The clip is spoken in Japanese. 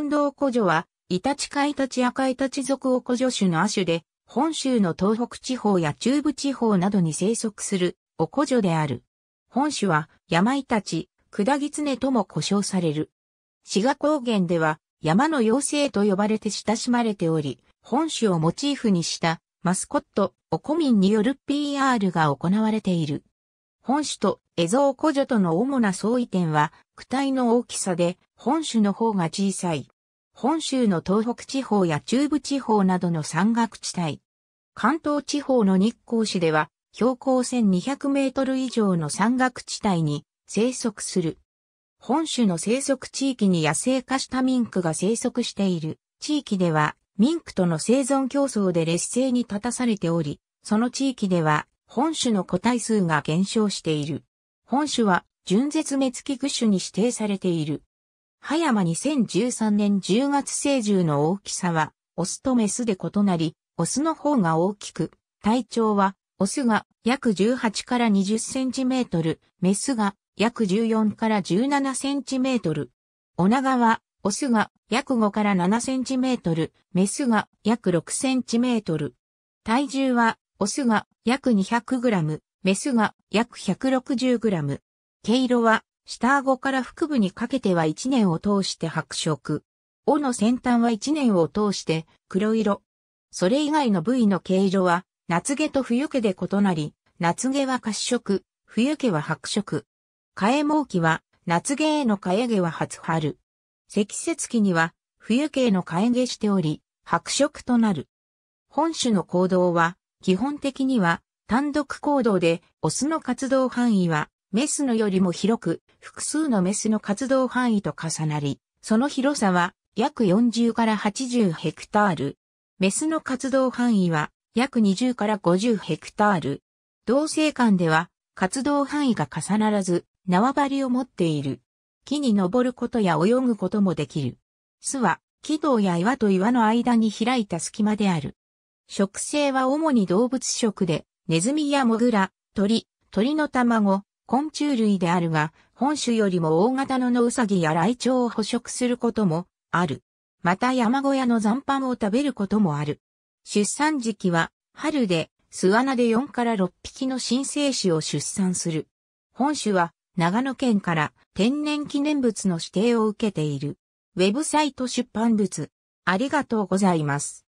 近藤古女は、イタチカイタチアカイタチ属を古女種の亜種で、本州の東北地方や中部地方などに生息する、お古女である。本種は、山イタチ、クダギツネとも呼称される。志賀高原では、山の妖精と呼ばれて親しまれており、本種をモチーフにしたマスコット、おこみんによる PR が行われている。本種とエゾオコジョとの主な相違点は、躯体の大きさで本州の方が小さい。本州の東北地方や中部地方などの山岳地帯。関東地方の日光市では標高1200メートル以上の山岳地帯に生息する。本種の生息地域に野生化したミンクが生息している地域では、ミンクとの生存競争で劣勢に立たされており、その地域では本種の個体数が減少している。本種は純絶滅危惧種に指定されている。葉山2013年10月成獣の大きさは、オスとメスで異なり、オスの方が大きく、体長は、オスが約18から20センチメートル、メスが約14から17センチメートル。オナガは、オスが約5から7センチメートル、メスが約6センチメートル。体重は、オスが約200グラム、メスが約160グラム。毛色は下顎から腹部にかけては一年を通して白色。尾の先端は一年を通して黒色。それ以外の部位の毛色は夏毛と冬毛で異なり、夏毛は褐色、冬毛は白色。替え毛期は夏毛への替え毛は初春。積雪期には冬毛への替え毛しており、白色となる。本種の行動は基本的には単独行動でオスの活動範囲はメスのよりも広く、複数のメスの活動範囲と重なり、その広さは約40から80ヘクタール。メスの活動範囲は約20から50ヘクタール。同性間では活動範囲が重ならず縄張りを持っている。木に登ることや泳ぐこともできる。巣は木道や岩と岩の間に開いた隙間である。食性は主に動物食で、ネズミやモグラ、鳥、鳥の卵、昆虫類であるが、本種よりも大型のノウサギやライチョウを捕食することもある。また山小屋の残飯を食べることもある。出産時期は春で巣穴で4から6匹の新生種を出産する。本種は長野県から天然記念物の指定を受けている。ウェブサイト出版物。ありがとうございます。